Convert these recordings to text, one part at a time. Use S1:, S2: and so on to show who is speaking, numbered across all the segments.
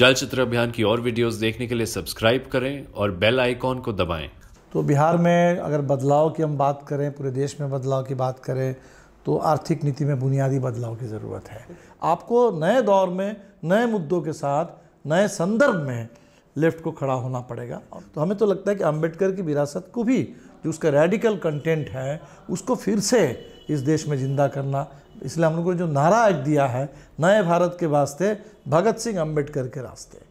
S1: चलचित्र अभियान की और वीडियोस देखने के लिए सब्सक्राइब करें और बेल आइकॉन को दबाएं।
S2: तो बिहार में अगर बदलाव की हम बात करें पूरे देश में बदलाव की बात करें तो आर्थिक नीति में बुनियादी बदलाव की ज़रूरत है आपको नए दौर में नए मुद्दों के साथ नए संदर्भ में लेफ्ट को खड़ा होना पड़ेगा तो हमें तो लगता है कि अम्बेडकर की विरासत को भी जो उसका रेडिकल कंटेंट है उसको फिर से इस देश में ज़िंदा करना इसलिए हम लोग को जो नारा आज दिया है नए भारत के वास्ते भगत सिंह अम्बेडकर के रास्ते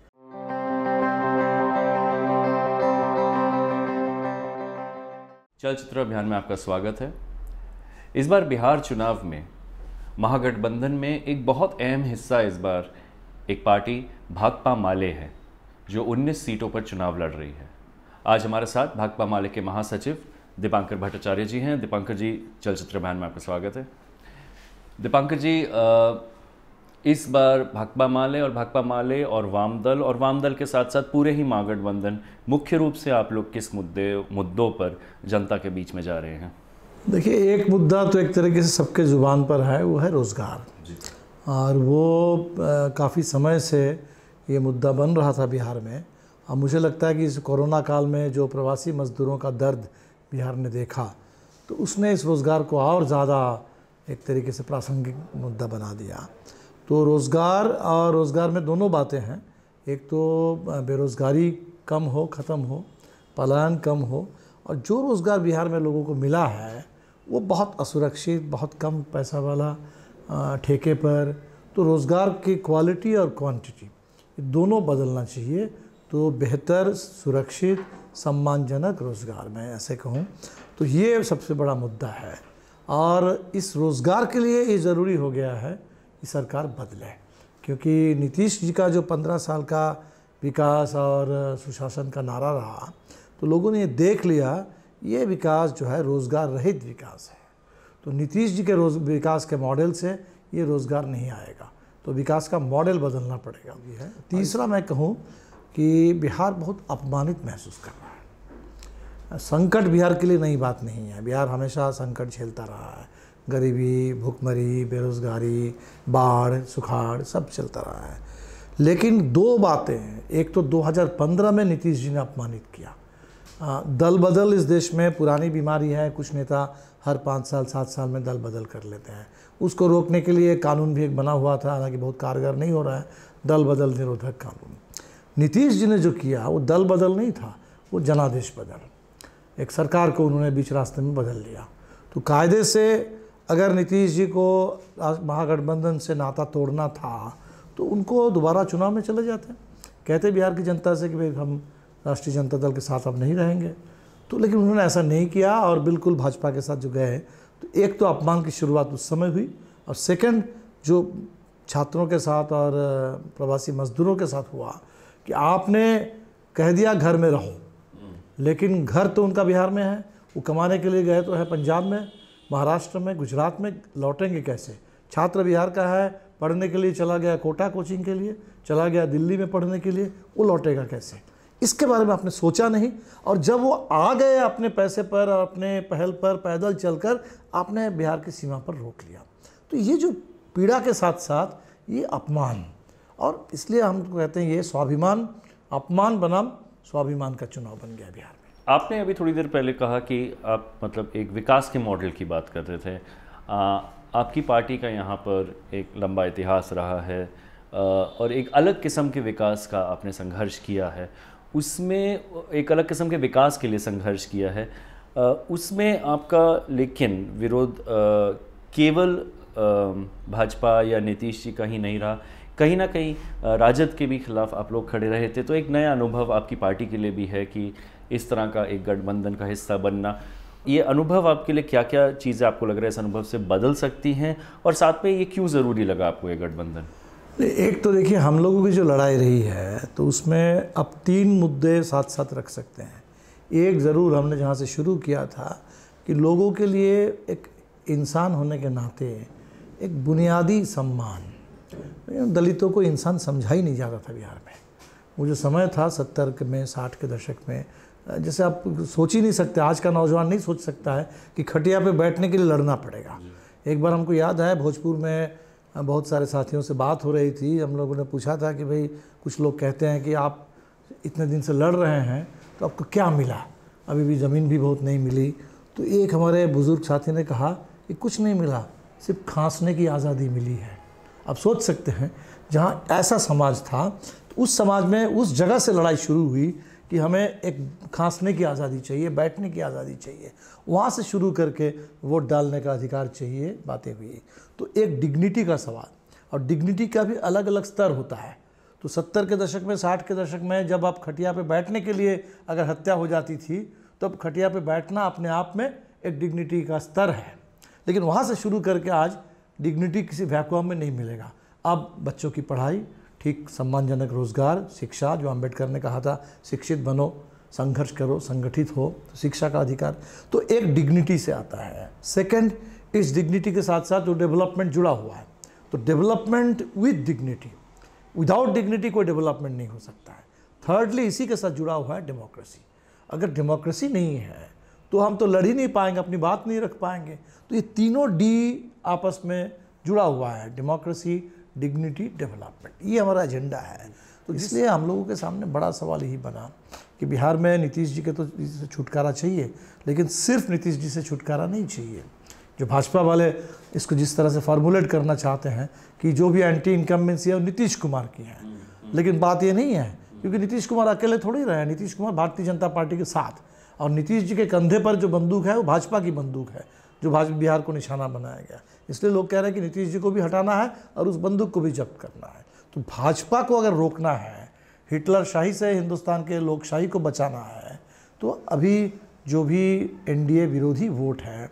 S1: चलचित्र अभियान में आपका स्वागत है इस बार बिहार चुनाव में महागठबंधन में एक बहुत अहम हिस्सा इस बार एक पार्टी भाकपा माले है जो 19 सीटों पर चुनाव लड़ रही है आज हमारे साथ भाकपा माले के महासचिव दीपांकर भट्टाचार्य जी हैं दीपांकर जी चलचित्र अभियान में आपका स्वागत है दीपांकर जी इस बार भाकपा माले और भाकपा माले और वामदल और वामदल के साथ साथ पूरे ही महागठबंधन मुख्य रूप से आप लोग किस मुद्दे मुद्दों पर जनता के बीच में जा रहे हैं
S2: देखिए एक मुद्दा तो एक तरीके से सबके ज़ुबान पर है वो है रोज़गार और वो काफ़ी समय से ये मुद्दा बन रहा था बिहार में और मुझे लगता है कि इस कोरोना काल में जो प्रवासी मज़दूरों का दर्द बिहार ने देखा तो उसने इस रोज़गार को और ज़्यादा एक तरीके से प्रासंगिक मुद्दा बना दिया तो रोज़गार और रोज़गार में दोनों बातें हैं एक तो बेरोज़गारी कम हो ख़त्म हो पलायन कम हो और जो रोज़गार बिहार में लोगों को मिला है वो बहुत असुरक्षित बहुत कम पैसा वाला ठेके पर तो रोज़गार की क्वालिटी और क्वांटिटी दोनों बदलना चाहिए तो बेहतर सुरक्षित सम्मानजनक रोज़गार मैं ऐसे कहूँ तो ये सबसे बड़ा मुद्दा है और इस रोज़गार के लिए ये ज़रूरी हो गया है कि सरकार बदले क्योंकि नीतीश जी का जो पंद्रह साल का विकास और सुशासन का नारा रहा तो लोगों ने देख लिया ये विकास जो है रोज़गार रहित विकास है तो नीतीश जी के रोज विकास के मॉडल से ये रोज़गार नहीं आएगा तो विकास का मॉडल बदलना पड़ेगा है तीसरा मैं कहूँ कि बिहार बहुत अपमानित महसूस कर रहा है संकट बिहार के लिए नई बात नहीं है बिहार हमेशा संकट झेलता रहा है गरीबी भूखमरी बेरोज़गारी बाढ़ सुखाड़ सब चलता रहा है लेकिन दो बातें हैं एक तो 2015 में नीतीश जी ने अपमानित किया दल बदल इस देश में पुरानी बीमारी है कुछ नेता हर पाँच साल सात साल में दल बदल कर लेते हैं उसको रोकने के लिए कानून भी एक बना हुआ था हालांकि बहुत कारगर नहीं हो रहा है दल बदल निरोधक कानून नीतीश जी ने जो किया वो दल बदल नहीं था वो जनादेश बदल एक सरकार को उन्होंने बीच रास्ते में बदल लिया तो कायदे से अगर नीतीश जी को महागठबंधन से नाता तोड़ना था तो उनको दोबारा चुनाव में चले जाते कहते बिहार की जनता से कि भाई हम राष्ट्रीय जनता दल के साथ अब नहीं रहेंगे तो लेकिन उन्होंने ऐसा नहीं किया और बिल्कुल भाजपा के साथ जो गए तो एक तो अपमान की शुरुआत उस समय हुई और सेकंड जो छात्रों के साथ और प्रवासी मजदूरों के साथ हुआ कि आपने कह दिया घर में रहो लेकिन घर तो उनका बिहार में है वो कमाने के लिए गए तो है पंजाब में महाराष्ट्र में गुजरात में लौटेंगे कैसे छात्र बिहार का है पढ़ने के लिए चला गया कोटा कोचिंग के लिए चला गया दिल्ली में पढ़ने के लिए वो लौटेगा कैसे इसके बारे में आपने सोचा नहीं और जब वो आ गए अपने पैसे पर और अपने पहल पर पैदल चलकर आपने बिहार की सीमा पर रोक लिया तो ये जो पीड़ा के साथ साथ ये अपमान और इसलिए हम कहते हैं ये स्वाभिमान अपमान बनाम स्वाभिमान का चुनाव बन गया बिहार
S1: में आपने अभी थोड़ी देर पहले कहा कि आप मतलब एक विकास के मॉडल की बात कर रहे थे आ, आपकी पार्टी का यहाँ पर एक लंबा इतिहास रहा है आ, और एक अलग किस्म के विकास का आपने संघर्ष किया है उसमें एक अलग किस्म के विकास के लिए संघर्ष किया है आ, उसमें आपका लेकिन विरोध केवल भाजपा या नीतीश जी का ही नहीं रहा कहीं ना कहीं राजद के भी खिलाफ आप लोग खड़े रहे थे तो एक नया अनुभव आपकी पार्टी के लिए भी है कि इस तरह का एक गठबंधन का हिस्सा बनना ये अनुभव आपके लिए क्या क्या चीज़ें आपको लग रहा है इस अनुभव से बदल सकती हैं और साथ में ये क्यों ज़रूरी लगा आपको ये गठबंधन
S2: एक तो देखिए हम लोगों की जो लड़ाई रही है तो उसमें अब तीन मुद्दे साथ साथ रख सकते हैं एक ज़रूर हमने जहाँ से शुरू किया था कि लोगों के लिए एक इंसान होने के नाते एक बुनियादी सम्मान दलितों को इंसान समझा ही नहीं जाता था बिहार में वो जो समय था सत्तर के में साठ के दशक में जैसे आप सोच ही नहीं सकते आज का नौजवान नहीं सोच सकता है कि खटिया पे बैठने के लिए लड़ना पड़ेगा एक बार हमको याद आया भोजपुर में बहुत सारे साथियों से बात हो रही थी हम लोगों ने पूछा था कि भाई कुछ लोग कहते हैं कि आप इतने दिन से लड़ रहे हैं तो आपको क्या मिला अभी भी ज़मीन भी बहुत नहीं मिली तो एक हमारे बुज़ुर्ग साथी ने कहा कि कुछ नहीं मिला सिर्फ खांसने की आज़ादी मिली है आप सोच सकते हैं जहाँ ऐसा समाज था तो उस समाज में उस जगह से लड़ाई शुरू हुई कि हमें एक खांसने की आज़ादी चाहिए बैठने की आज़ादी चाहिए वहाँ से शुरू करके वोट डालने का अधिकार चाहिए बातें हुई तो एक डिग्निटी का सवाल और डिग्निटी का भी अलग अलग स्तर होता है तो सत्तर के दशक में साठ के दशक में जब आप खटिया पे बैठने के लिए अगर हत्या हो जाती थी तो अब खटिया पे बैठना अपने आप में एक डिग्निटी का स्तर है लेकिन वहाँ से शुरू करके आज डिग्निटी किसी वैक्यूम में नहीं मिलेगा अब बच्चों की पढ़ाई ठीक सम्मानजनक रोजगार शिक्षा जो अम्बेडकर ने कहा था शिक्षित बनो संघर्ष करो संगठित हो तो शिक्षा का अधिकार तो एक डिग्निटी से आता है सेकंड इस डिग्निटी के साथ साथ जो डेवलपमेंट जुड़ा हुआ है तो development with dignity without dignity कोई डेवलपमेंट नहीं हो सकता है थर्डली इसी के साथ जुड़ा हुआ है डेमोक्रेसी अगर डेमोक्रेसी नहीं है तो हम तो लड़ ही नहीं पाएंगे अपनी बात नहीं रख पाएंगे तो ये तीनों डी आपस में जुड़ा हुआ है डेमोक्रेसी डिग्निटी डेवलपमेंट ये हमारा एजेंडा है तो इसलिए हम लोगों के सामने बड़ा सवाल यही बना कि बिहार में नीतीश जी के तो छुटकारा चाहिए लेकिन सिर्फ नीतीश जी से छुटकारा नहीं चाहिए जो भाजपा वाले इसको जिस तरह से फार्मूलेट करना चाहते हैं कि जो भी एंटी इनकम्बेंसी है वो नीतीश कुमार की है हम्म, हम्म। लेकिन बात ये नहीं है क्योंकि नीतीश कुमार अकेले थोड़ी रहे नीतीश कुमार भारतीय जनता पार्टी के साथ और नीतीश जी के कंधे पर जो बंदूक है वो भाजपा की बंदूक है जो भाजपा बिहार को निशाना बनाया गया इसलिए लोग कह रहे हैं कि नीतीश जी को भी हटाना है और उस बंदूक को भी जब्त करना है तो भाजपा को अगर रोकना है हिटलर शाही से हिंदुस्तान के लोकशाही को बचाना है तो अभी जो भी एन विरोधी वोट है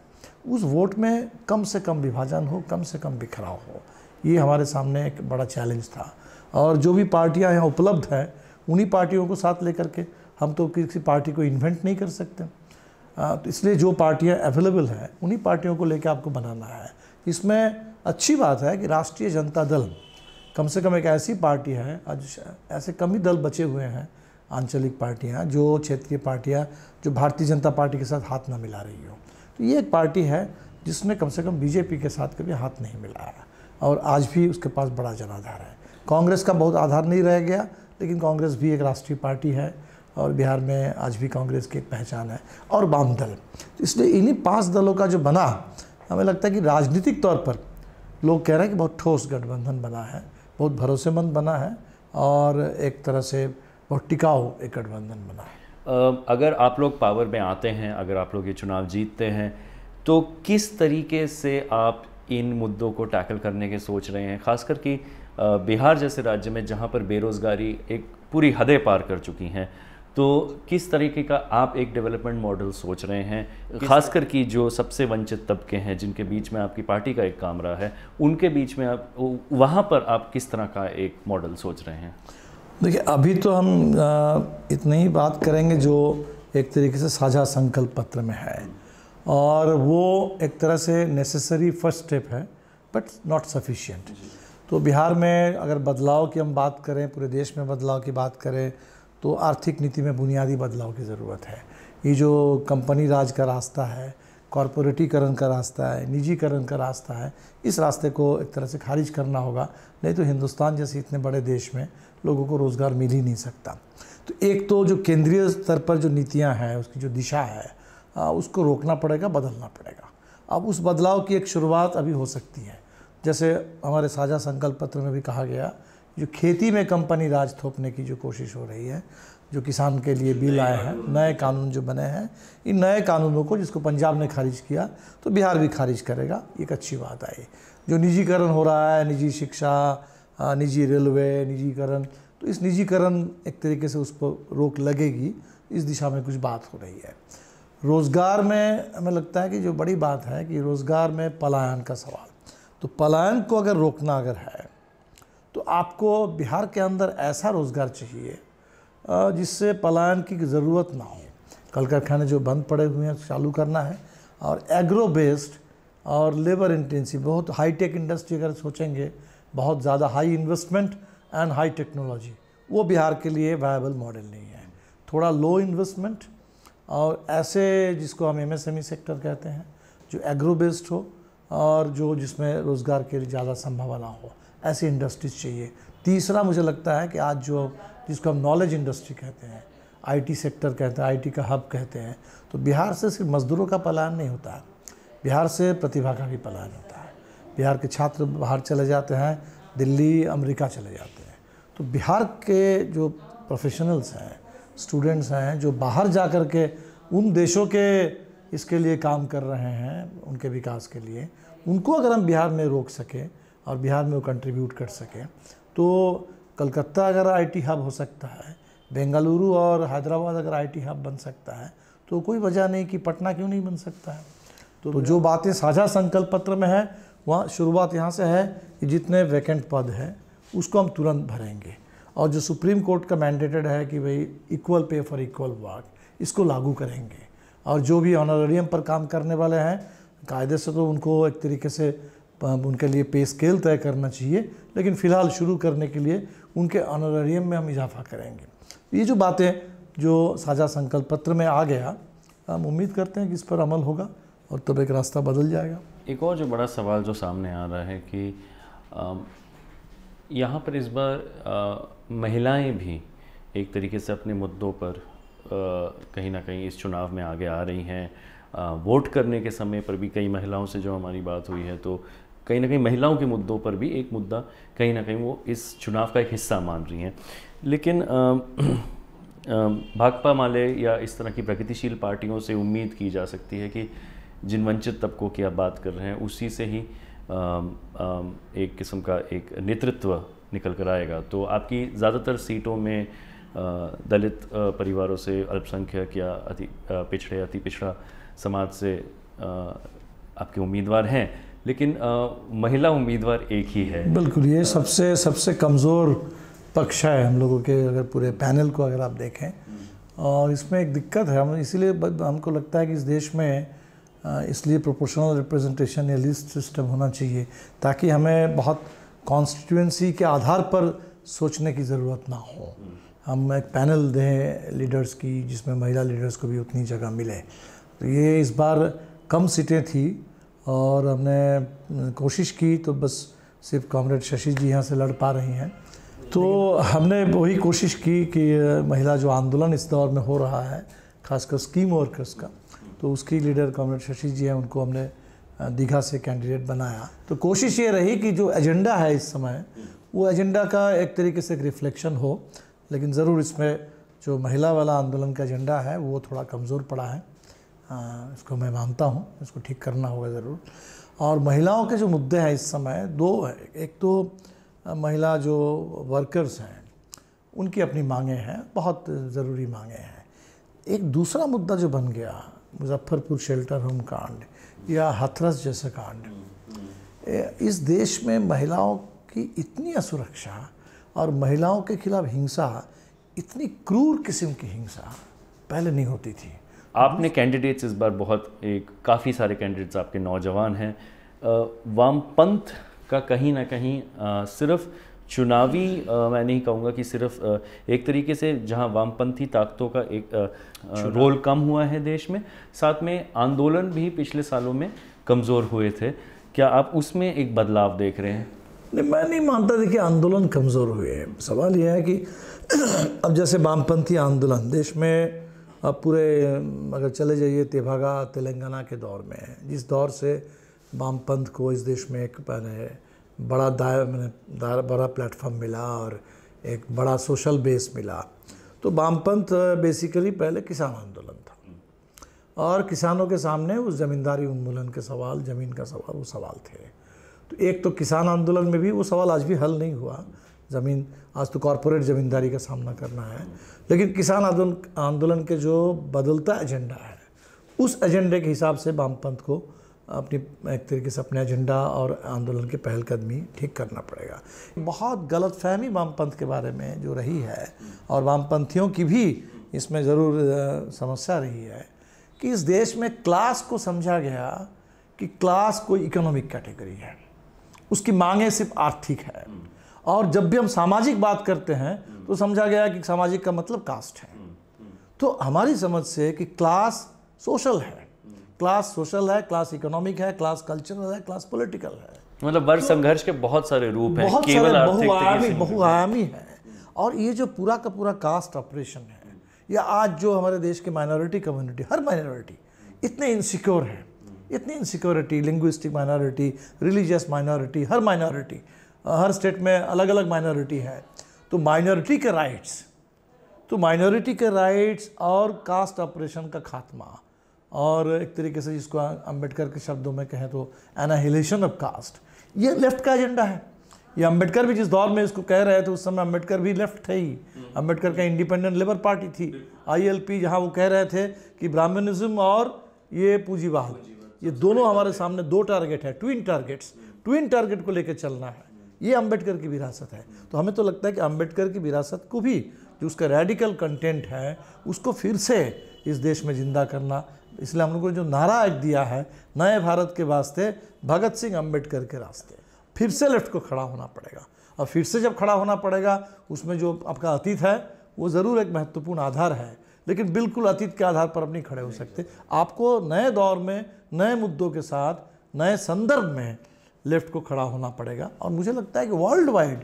S2: उस वोट में कम से कम विभाजन हो कम से कम बिखराव हो ये हमारे सामने एक बड़ा चैलेंज था और जो भी पार्टियां यहाँ उपलब्ध हैं उन्हीं पार्टियों को साथ लेकर के हम तो किसी पार्टी को इन्वेंट नहीं कर सकते तो इसलिए जो पार्टियां अवेलेबल हैं उन्हीं पार्टियों को लेकर आपको बनाना है इसमें अच्छी बात है कि राष्ट्रीय जनता दल कम से कम एक ऐसी पार्टी है आज ऐसे कम ही दल बचे हुए हैं आंचलिक पार्टियाँ जो क्षेत्रीय पार्टियाँ जो भारतीय जनता पार्टी के साथ हाथ ना मिला रही हो तो ये एक पार्टी है जिसने कम से कम बीजेपी के साथ कभी हाथ नहीं मिलाया और आज भी उसके पास बड़ा जनाधार है कांग्रेस का बहुत आधार नहीं रह गया लेकिन कांग्रेस भी एक राष्ट्रीय पार्टी है और बिहार में आज भी कांग्रेस की एक पहचान है और वाम दल तो इसलिए इन्हीं पाँच दलों का जो बना हमें लगता है कि राजनीतिक तौर पर लोग कह रहे हैं कि बहुत ठोस गठबंधन बना है बहुत भरोसेमंद बना है और एक तरह से बहुत टिकाऊ एक गठबंधन बना है
S1: अगर आप लोग पावर में आते हैं अगर आप लोग ये चुनाव जीतते हैं तो किस तरीके से आप इन मुद्दों को टैकल करने के सोच रहे हैं खास कि बिहार जैसे राज्य में जहाँ पर बेरोज़गारी एक पूरी हदें पार कर चुकी हैं तो किस तरीके का आप एक डेवलपमेंट मॉडल सोच रहे हैं खासकर की जो सबसे वंचित तबके हैं जिनके बीच में आपकी पार्टी का एक काम रहा है उनके बीच में आप वहाँ पर आप किस तरह का एक मॉडल सोच रहे हैं
S2: देखिए अभी तो हम इतनी ही बात करेंगे जो एक तरीके से साझा संकल्प पत्र में है और वो एक तरह से नेसेसरी फर्स्ट स्टेप है बट नॉट सफिशियंट तो बिहार में अगर बदलाव की हम बात करें पूरे देश में बदलाव की बात करें तो आर्थिक नीति में बुनियादी बदलाव की ज़रूरत है ये जो कंपनी राज का रास्ता है कॉरपोरेटीकरण का रास्ता है निजीकरण का रास्ता है इस रास्ते को एक तरह से खारिज करना होगा नहीं तो हिंदुस्तान जैसे इतने बड़े देश में लोगों को रोज़गार मिल ही नहीं सकता तो एक तो जो केंद्रीय स्तर पर जो नीतियाँ हैं उसकी जो दिशा है उसको रोकना पड़ेगा बदलना पड़ेगा अब उस बदलाव की एक शुरुआत अभी हो सकती है जैसे हमारे साझा संकल्प पत्र में भी कहा गया जो खेती में कंपनी राज थोपने की जो कोशिश हो रही है जो किसान के लिए बिल आए हैं नए कानून जो बने हैं इन नए कानूनों को जिसको पंजाब ने खारिज किया तो बिहार भी खारिज करेगा एक अच्छी बात आई जो निजीकरण हो रहा है निजी शिक्षा निजी रेलवे निजीकरण तो इस निजीकरण एक तरीके से उस पर रोक लगेगी इस दिशा में कुछ बात हो रही है रोज़गार में हमें लगता है कि जो बड़ी बात है कि रोज़गार में पलायन का सवाल तो पलायन को अगर रोकना अगर है तो आपको बिहार के अंदर ऐसा रोज़गार चाहिए जिससे पलायन की ज़रूरत ना हो कल कारखाने जो बंद पड़े हुए हैं चालू करना है और एग्रो बेस्ड और लेबर इंटेंसिव बहुत हाई टेक इंडस्ट्री अगर सोचेंगे बहुत ज़्यादा high investment and high technology वो बिहार के लिए वायबल मॉडल नहीं है थोड़ा लो इन्वेस्टमेंट और ऐसे जिसको हम एमएसएमई सेक्टर e कहते हैं जो एग्रो बेस्ड हो और जो जिसमें रोज़गार के लिए ज़्यादा संभावना हो ऐसी इंडस्ट्रीज चाहिए तीसरा मुझे लगता है कि आज जो जिसको हम नॉलेज इंडस्ट्री कहते हैं आईटी सेक्टर कहते हैं आईटी का हब कहते हैं तो बिहार से सिर्फ मजदूरों का पलायन नहीं होता बिहार से प्रतिभा का भी पलायन होता है बिहार के छात्र बाहर चले जाते हैं दिल्ली अमेरिका चले जाते हैं तो बिहार के जो प्रोफेशनल्स हैं स्टूडेंट्स हैं जो बाहर जा कर के उन देशों के इसके लिए काम कर रहे हैं उनके विकास के लिए उनको अगर हम बिहार में रोक सकें और बिहार में वो कंट्रीब्यूट कर सकें तो कलकत्ता अगर आईटी हब हो सकता है बेंगलुरु और हैदराबाद अगर आईटी हब बन सकता है तो कोई वजह नहीं कि पटना क्यों नहीं बन सकता है तो, तो जो बातें साझा संकल्प पत्र में है वहाँ शुरुआत यहाँ से है कि जितने वैकेंट पद हैं उसको हम तुरंत भरेंगे और जो सुप्रीम कोर्ट का मैंडेटेड है कि भाई equal pay for equal work इसको लागू करेंगे और जो भी ऑनरेरियम पर काम करने वाले हैं कायदे से तो उनको एक तरीके से तो उनके लिए पे स्केल तय करना चाहिए लेकिन फ़िलहाल शुरू करने के लिए उनके ऑनरेरियम में हम इजाफा करेंगे ये जो बातें जो साझा संकल्प पत्र में आ गया हम उम्मीद करते हैं कि इस पर अमल होगा और तब एक रास्ता बदल जाएगा
S1: एक और जो बड़ा सवाल जो सामने आ रहा है कि यहाँ पर इस बार महिलाएं भी एक तरीके से अपने मुद्दों पर कहीं ना कहीं इस चुनाव में आगे आ रही हैं वोट करने के समय पर भी कई महिलाओं से जो हमारी बात हुई है तो कहीं ना कहीं महिलाओं के मुद्दों पर भी एक मुद्दा कहीं ना कहीं वो इस चुनाव का एक हिस्सा मान रही हैं लेकिन भाकपा माले या इस तरह की प्रगतिशील पार्टियों से उम्मीद की जा सकती है कि जिन वंचित तबकों की आप बात कर रहे हैं उसी से ही आ, आ, एक किस्म का एक नेतृत्व निकल कर आएगा तो आपकी ज़्यादातर सीटों में दलित परिवारों से अल्पसंख्यक या अति पिछड़े अति पिछड़ा समाज से आपके उम्मीदवार हैं लेकिन आ, महिला उम्मीदवार एक ही है बिल्कुल
S2: ये सबसे सबसे कमज़ोर पक्ष है हम लोगों के अगर पूरे पैनल को अगर आप
S1: देखें
S2: और इसमें एक दिक्कत है हम इसीलिए हमको लगता है कि इस देश में इसलिए प्रोपोर्शनल रिप्रेजेंटेशन या लिस्ट सिस्टम होना चाहिए ताकि हमें बहुत कॉन्स्टिट्यूंसी के आधार पर सोचने की ज़रूरत ना हो हम एक पैनल दें लीडर्स की जिसमें महिला लीडर्स को भी उतनी जगह मिले तो ये इस बार कम सीटें थी और हमने कोशिश की तो बस सिर्फ कॉमरेड शशि जी यहाँ से लड़ पा रही हैं तो हमने वही कोशिश की कि महिला जो आंदोलन इस दौर में हो रहा है खासकर स्कीम वर्कर्स का तो उसकी लीडर कॉमरेड शशि जी हैं उनको हमने दीघा से कैंडिडेट बनाया तो कोशिश ये रही कि जो एजेंडा है इस समय वो एजेंडा का एक तरीके से एक रिफ्लेक्शन हो लेकिन ज़रूर इसमें जो महिला वाला आंदोलन का एजेंडा है वो थोड़ा कमज़ोर पड़ा है हाँ, इसको मैं मानता हूँ इसको ठीक करना होगा ज़रूर और महिलाओं के जो मुद्दे हैं इस समय दो है एक तो महिला जो वर्कर्स हैं उनकी अपनी मांगे हैं बहुत ज़रूरी मांगे हैं एक दूसरा मुद्दा जो बन गया मुजफ्फरपुर शेल्टर होम कांड या हथरस जैसा कांड हम्म। इस देश में महिलाओं की इतनी असुरक्षा और महिलाओं के खिलाफ हिंसा इतनी क्रूर किस्म की हिंसा पहले नहीं होती थी
S1: आपने कैंडिडेट्स इस बार बहुत एक काफ़ी सारे कैंडिडेट्स आपके नौजवान हैं वामपंथ का कहीं ना कहीं सिर्फ चुनावी आ, मैं नहीं कहूँगा कि सिर्फ आ, एक तरीके से जहाँ वामपंथी ताकतों का एक रोल कम हुआ है देश में साथ में आंदोलन भी पिछले सालों में कमज़ोर हुए थे क्या आप उसमें एक बदलाव देख रहे हैं
S2: नहीं मैं नहीं मानता देखिए आंदोलन कमज़ोर हुए हैं सवाल यह है कि अब जैसे वामपंथी आंदोलन देश में अब पूरे अगर चले जाइए तेभागा तेलंगाना के दौर में है जिस दौर से वामपंथ को इस देश में एक मैंने बड़ा दायर मैंने बड़ा प्लेटफॉर्म मिला और एक बड़ा सोशल बेस मिला तो वामपंथ बेसिकली पहले किसान आंदोलन था और किसानों के सामने उस ज़मींदारी उन्मूलन के सवाल ज़मीन का सवाल वो सवाल थे तो एक तो किसान आंदोलन में भी वो सवाल आज भी हल नहीं हुआ ज़मीन आज तो कॉरपोरेट ज़मींदारी का सामना करना है लेकिन किसान आंदोलन आंदोलन के जो बदलता एजेंडा है उस एजेंडे के हिसाब से वामपंथ को अपनी एक तरीके से अपने एजेंडा और आंदोलन की पहलकदमी ठीक करना पड़ेगा बहुत गलत फहमी वामपंथ के बारे में जो रही है और वामपंथियों की भी इसमें ज़रूर समस्या रही है कि इस देश में क्लास को समझा गया कि क्लास कोई इकोनॉमिक कैटेगरी है उसकी मांगें सिर्फ आर्थिक है और जब भी हम सामाजिक बात करते हैं तो समझा गया कि सामाजिक का मतलब कास्ट है तो हमारी समझ से कि क्लास सोशल है क्लास सोशल है क्लास इकोनॉमिक है क्लास कल्चरल है क्लास पॉलिटिकल है
S1: मतलब वर्ग तो संघर्ष के बहुत सारे रूप हैं बहुत केवल सारे बहुआयामी
S2: बहुआयामी है और ये जो पूरा का पूरा कास्ट ऑपरेशन है या आज जो हमारे देश के माइनॉरिटी कम्युनिटी हर माइनॉरिटी इतने इनसिक्योर हैं इतनी insecurity linguistic minority religious minority हर माइनॉरिटी हर स्टेट में अलग अलग माइनॉरिटी है तो माइनॉरिटी के राइट्स तो माइनॉरिटी के राइट्स और कास्ट ऑपरेशन का खात्मा और एक तरीके से जिसको अंबेडकर के शब्दों में कहें तो एनाहिलेशन ऑफ कास्ट ये लेफ्ट का एजेंडा है ये अंबेडकर भी जिस दौर में इसको कह रहे थे तो उस समय अंबेडकर भी लेफ्ट थे ही हम्म। अंबेडकर का इंडिपेंडेंट लेबर पार्टी थी आईएलपी जहां वो कह रहे थे कि ब्राह्मणिज्म और ये पूंजीवाद ये दोनों हमारे सामने दो टारगेट है ट्विन टारगेट्स ट्विन टारगेट को लेकर चलना है ये अंबेडकर की विरासत है तो हमें तो लगता है कि अंबेडकर की विरासत को भी जो उसका रेडिकल कंटेंट है उसको फिर से इस देश में ज़िंदा करना इसलिए हम लोगों ने जो नारा आज दिया है नए भारत के वास्ते भगत सिंह अम्बेडकर के रास्ते फिर से लेफ्ट को खड़ा होना पड़ेगा और फिर से जब खड़ा होना पड़ेगा उसमें जो आपका अतीत है वो ज़रूर एक महत्वपूर्ण आधार है लेकिन बिल्कुल अतीत के आधार पर अब नहीं खड़े हो सकते आपको नए दौर में नए मुद्दों के साथ नए संदर्भ में लेफ्ट को खड़ा होना पड़ेगा और मुझे लगता है कि वर्ल्ड वाइड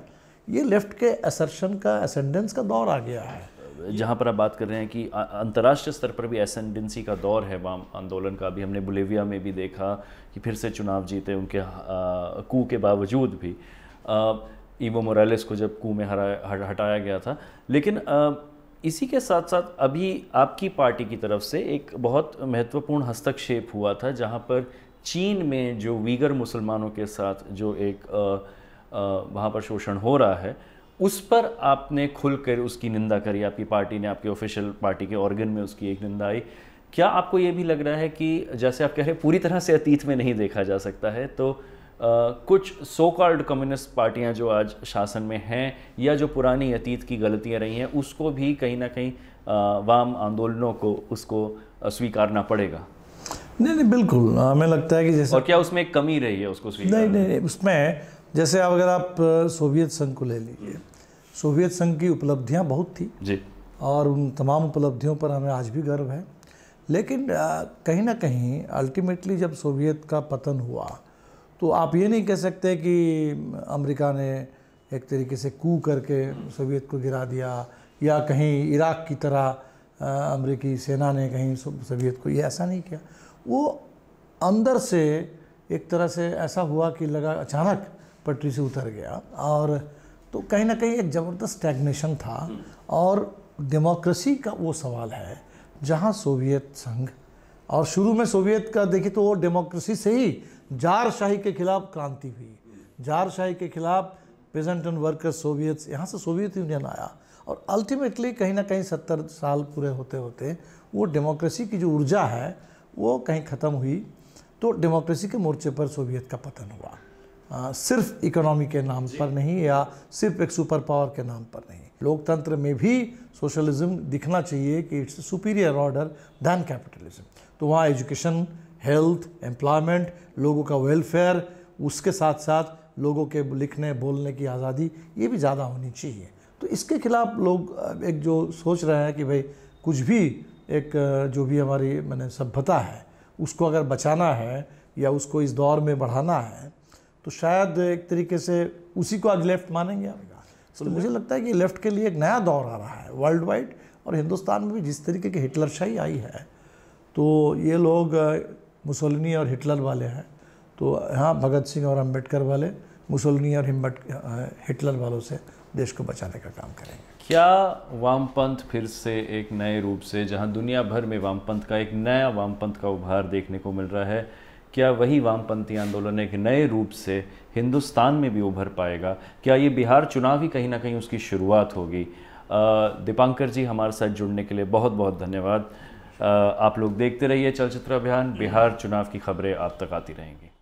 S2: ये लेफ्ट के असर्शन का असेंडेंस का दौर आ
S1: गया है जहाँ पर आप बात कर रहे हैं कि अंतर्राष्ट्रीय स्तर पर भी एसेंडेंसी का दौर है वाम आंदोलन का अभी हमने बुलेविया में भी देखा कि फिर से चुनाव जीते उनके कू के बावजूद भी ईवो मोरालेस को जब कू में हरा हटाया गया था लेकिन आ, इसी के साथ साथ अभी आपकी पार्टी की तरफ से एक बहुत महत्वपूर्ण हस्तक्षेप हुआ था जहाँ पर चीन में जो वीगर मुसलमानों के साथ जो एक वहाँ पर शोषण हो रहा है उस पर आपने खुलकर उसकी निंदा करी आपकी पार्टी ने आपके ऑफिशियल पार्टी के ऑर्गन में उसकी एक निंदा आई क्या आपको ये भी लग रहा है कि जैसे आप कह रहे पूरी तरह से अतीत में नहीं देखा जा सकता है तो आ, कुछ सो कॉल्ड कम्युनिस्ट पार्टियां जो आज शासन में हैं या जो पुरानी अतीत की गलतियां रही हैं उसको भी कहीं ना कहीं वाम आंदोलनों को उसको स्वीकारना पड़ेगा नहीं नहीं बिल्कुल हाँ, हमें लगता है कि जैसे और क्या उसमें कमी रही है उसको नहीं नहीं, नहीं
S2: उसमें जैसे अब अगर आप सोवियत संघ को ले लीजिए सोवियत संघ की उपलब्धियां बहुत थी जी और उन तमाम उपलब्धियों पर हमें आज भी गर्व है लेकिन कहीं ना कहीं अल्टीमेटली जब सोवियत का पतन हुआ तो आप ये नहीं कह सकते कि अमेरिका ने एक तरीके से कू करके सोवियत को गिरा दिया या कहीं इराक़ की तरह अमरीकी सेना ने कहीं सोवियत को ये ऐसा नहीं किया वो अंदर से एक तरह से ऐसा हुआ कि लगा अचानक पटरी से उतर गया और तो कहीं ना कहीं एक ज़बरदस्त टैगनेशन था और डेमोक्रेसी का वो सवाल है जहाँ सोवियत संघ और शुरू में सोवियत का देखिए तो वो डेमोक्रेसी से ही जारशाही के खिलाफ क्रांति हुई जारशाही के खिलाफ पेजेंट एंड वर्कर्स सोवियत यहाँ से सोवियत यूनियन आया और अल्टीमेटली कहीं ना कहीं सत्तर साल पूरे होते होते वो डेमोक्रेसी की जो ऊर्जा है वो कहीं ख़त्म हुई तो डेमोक्रेसी के मोर्चे पर सोवियत का पतन हुआ आ, सिर्फ इकोनॉमी के नाम पर नहीं या सिर्फ एक सुपर पावर के नाम पर नहीं लोकतंत्र में भी सोशलिज्म दिखना चाहिए कि it's superior order than capitalism तो वहाँ एजुकेशन हेल्थ एम्प्लॉयमेंट लोगों का वेलफेयर उसके साथ साथ लोगों के लिखने बोलने की आज़ादी ये भी ज़्यादा होनी चाहिए तो इसके खिलाफ लोग एक जो सोच रहे हैं कि भाई कुछ भी एक जो भी हमारी मैंने सभ्यता है उसको अगर बचाना है या उसको इस दौर में बढ़ाना है तो शायद एक तरीके से उसी को आज लेफ्ट मानेंगे आप तो मुझे लगता है कि लेफ्ट के लिए एक नया दौर आ रहा है वर्ल्ड वाइड और हिंदुस्तान में भी जिस तरीके की हिटलरशाही आई है तो ये लोग मुसोलिनी और हिटलर वाले हैं तो हाँ भगत सिंह और अम्बेडकर वाले मुसोलिनी और हिम्बट हिटलर वालों से देश को बचाने का काम
S1: करेंगे क्या वामपंथ फिर से एक नए रूप से जहां दुनिया भर में वामपंथ का एक नया वामपंथ का उभार देखने को मिल रहा है क्या वही वामपंथी आंदोलन एक नए रूप से हिंदुस्तान में भी उभर पाएगा क्या ये बिहार चुनाव ही कहीं ना कहीं उसकी शुरुआत होगी दीपांकर जी हमारे साथ जुड़ने के लिए बहुत बहुत धन्यवाद आप लोग देखते रहिए चलचित्र अभियान बिहार चुनाव की खबरें आप तक आती रहेंगी